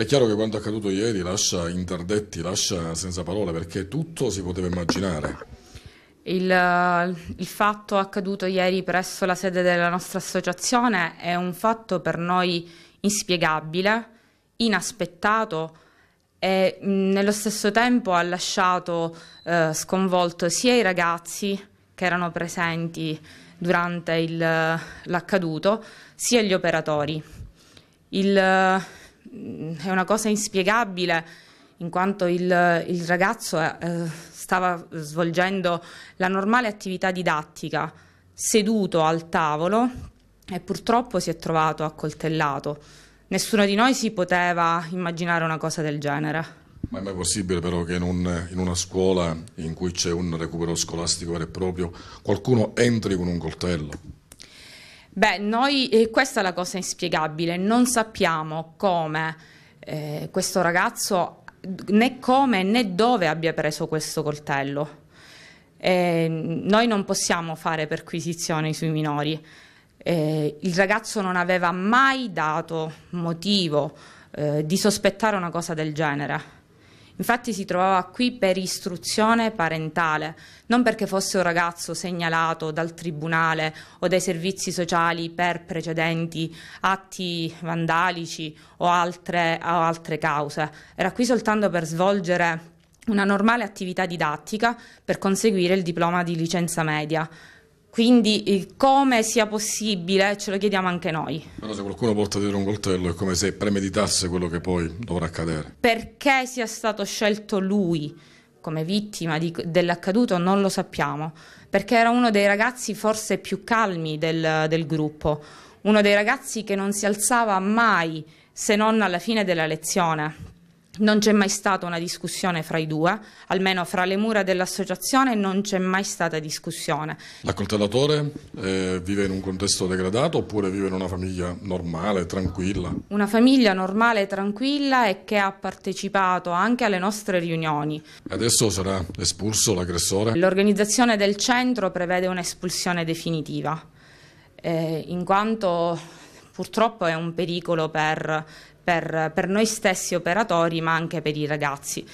È chiaro che quanto accaduto ieri lascia interdetti, lascia senza parole, perché tutto si poteva immaginare. Il, il, fatto accaduto ieri presso la sede della nostra associazione è un fatto per noi inspiegabile, inaspettato e nello stesso tempo ha lasciato eh, sconvolto sia i ragazzi che erano presenti durante il, l'accaduto, sia gli operatori. Il, è una cosa inspiegabile in quanto il, il ragazzo eh, stava svolgendo la normale attività didattica seduto al tavolo e purtroppo si è trovato accoltellato. Nessuno di noi si poteva immaginare una cosa del genere. Ma è mai possibile però che in, un, in, una scuola in cui c'è un recupero scolastico vero e proprio qualcuno entri con un coltello? Beh, noi, eh, questa è la cosa inspiegabile, non sappiamo come eh, questo ragazzo né come né dove abbia preso questo coltello. Eh, noi non possiamo fare perquisizioni sui minori. Eh, il ragazzo non aveva mai dato motivo eh, di sospettare una cosa del genere. Infatti si trovava qui per istruzione parentale, non perché fosse un ragazzo segnalato dal tribunale o dai servizi sociali per precedenti atti vandalici o altre, o altre cause. Era qui soltanto per svolgere una normale attività didattica per conseguire il diploma di licenza media. Quindi come sia possibile ce lo chiediamo anche noi. Però se qualcuno porta dietro un coltello è come se premeditasse quello che poi dovrà accadere. Perché sia stato scelto lui come vittima dell'accaduto non lo sappiamo, perché era uno dei ragazzi forse più calmi del, del gruppo, uno dei ragazzi che non si alzava mai se non alla fine della lezione, non c'è mai stata una discussione fra i due, almeno fra le mura dell'associazione non c'è mai stata discussione. L'accoltellatore eh, vive in un contesto degradato oppure vive in una famiglia normale, tranquilla? Una famiglia normale, tranquilla e che ha partecipato anche alle nostre riunioni. Adesso sarà espulso l'aggressore? L'organizzazione del centro prevede un'espulsione definitiva, eh, in quanto purtroppo è un pericolo per per, per noi stessi operatori ma anche per i ragazzi.